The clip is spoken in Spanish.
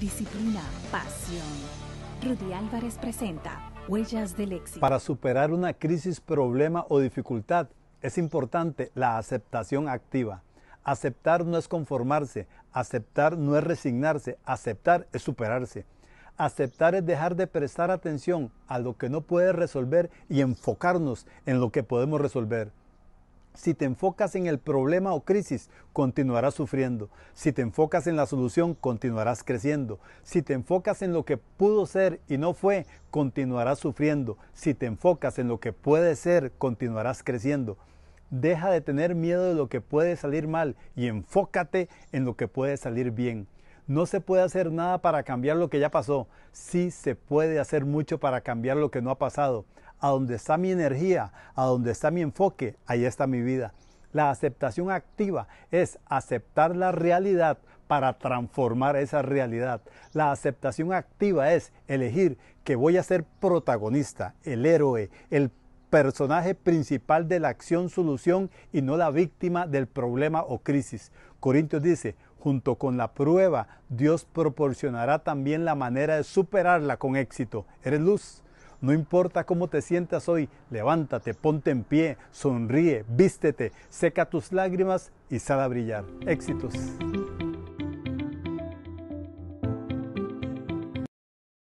disciplina, pasión. Rudy Álvarez presenta Huellas del éxito. Para superar una crisis, problema o dificultad, es importante la aceptación activa. Aceptar no es conformarse, aceptar no es resignarse, aceptar es superarse. Aceptar es dejar de prestar atención a lo que no puede resolver y enfocarnos en lo que podemos resolver. Si te enfocas en el problema o crisis, continuarás sufriendo. Si te enfocas en la solución, continuarás creciendo. Si te enfocas en lo que pudo ser y no fue, continuarás sufriendo. Si te enfocas en lo que puede ser, continuarás creciendo. Deja de tener miedo de lo que puede salir mal y enfócate en lo que puede salir bien. No se puede hacer nada para cambiar lo que ya pasó. Sí se puede hacer mucho para cambiar lo que no ha pasado a donde está mi energía, a dónde está mi enfoque, ahí está mi vida. La aceptación activa es aceptar la realidad para transformar esa realidad. La aceptación activa es elegir que voy a ser protagonista, el héroe, el personaje principal de la acción-solución y no la víctima del problema o crisis. Corintios dice, junto con la prueba, Dios proporcionará también la manera de superarla con éxito. Eres luz, no importa cómo te sientas hoy, levántate, ponte en pie, sonríe, vístete, seca tus lágrimas y sal a brillar. Éxitos.